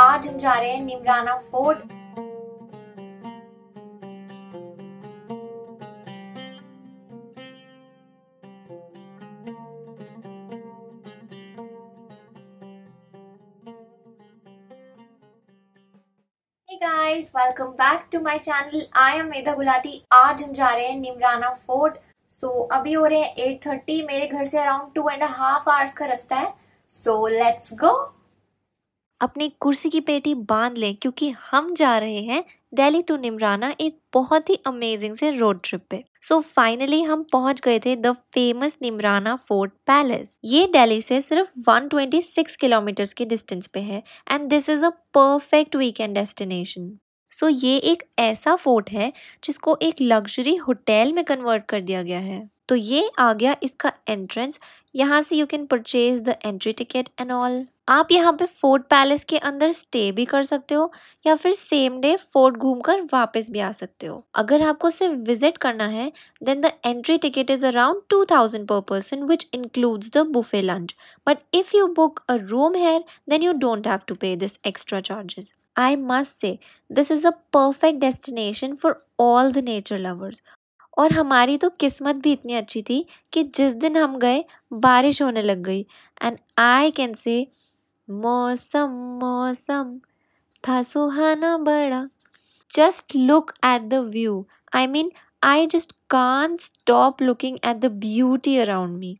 आज हम जा रहे हैं Neemrana fort guys welcome back to my channel I am Medha Gulati आज हम जा रहे हैं निमराना फोर्ट सो so, अभी हो रहे हैं 8:30 मेरे घर से around two and half hours का रास्ता है सो लेट्स गो अपनी कुर्सी की पेटी बांध लें क्योंकि हम जा रहे हैं दिल्ली टू निमराना एक बहुत ही अमेजिंग से रोड ट्रिप पे सो so, फाइनली हम पहुंच गए थे the famous Neemrana fort palace ये दिल्ली से सिर्फ 126 किलोमीटर के डिस्टेंस पे है and this is a perfect weekend destination so ये एक ऐसा फोर्ट है जिसको एक लग्जरी होटल में कन्वर्ट कर दिया गया है तो ये आ गया इसका एंट्रेंस यहाँ से you can purchase the entry ticket and all आप यहाँ पे फोर्ट पैलेस के अंदर स्टे भी कर सकते हो या फिर सेम डे फोर्ट घूमकर वापस भी आ सकते हो अगर आपको सिर्फ विजिट करना है then the entry ticket is around two thousand per person which includes the buffet lunch but if you book a room here then you don't have to pay this extra charges I must say this is a perfect destination for all the nature lovers और हमारी तो किस्मत भी इतनी अच्छी थी कि जिस दिन हम गए बारिश होने लग गई एंड आई कैन से मौसम मौसम था सुहाना बड़ा just look at the view I mean I just can't stop looking at the beauty around me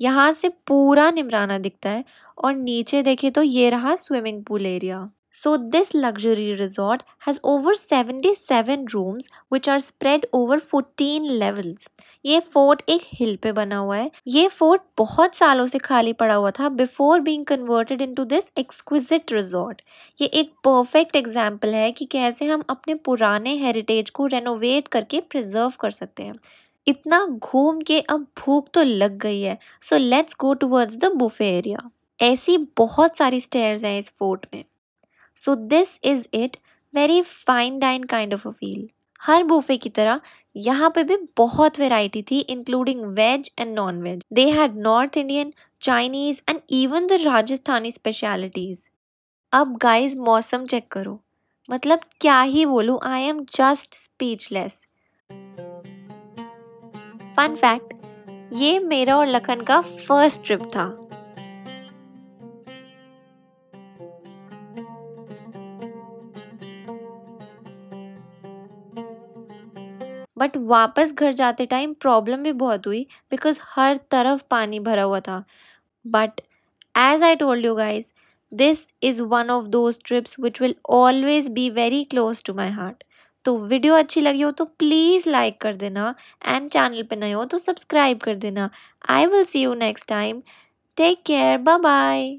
यहाँ से पूरा निमराना दिखता है और नीचे देखे तो ये रहा swimming pool area So, this luxury resort has over 77 rooms which are spread over 14 levels. ये फोर्ट एक हिल पे बना हुआ है ये फोर्ट बहुत सालों से खाली पड़ा हुआ था before being converted into this exquisite resort ये एक परफेक्ट एग्जाम्पल है कि कैसे हम अपने पुराने हेरिटेज को रेनोवेट करके प्रिजर्व कर सकते हैं इतना घूम के अब भूख तो लग गई है so let's go towards the buffet area ऐसी बहुत सारी स्टेयर्स हैं इस फोर्ट में so this is it very fine dine kind of a feel हर बूफे की तरह यहाँ पे भी बहुत वेराइटी थी including veg and non veg they had north Indian Chinese and even the Rajasthani specialties अब गाइज मौसम चेक करो मतलब क्या ही बोलूँ I am just speechless fun fact ये मेरा और लखन का फर्स्ट ट्रिप था बट वापस घर जाते टाइम प्रॉब्लम भी बहुत हुई बिकॉज हर तरफ पानी भरा हुआ था but as I told you guys this is one of those trips which will always be very close to my heart तो वीडियो अच्छी लगी हो तो प्लीज़ लाइक कर देना एंड चैनल पे नए हो तो सब्सक्राइब कर देना I will see you next time take care bye bye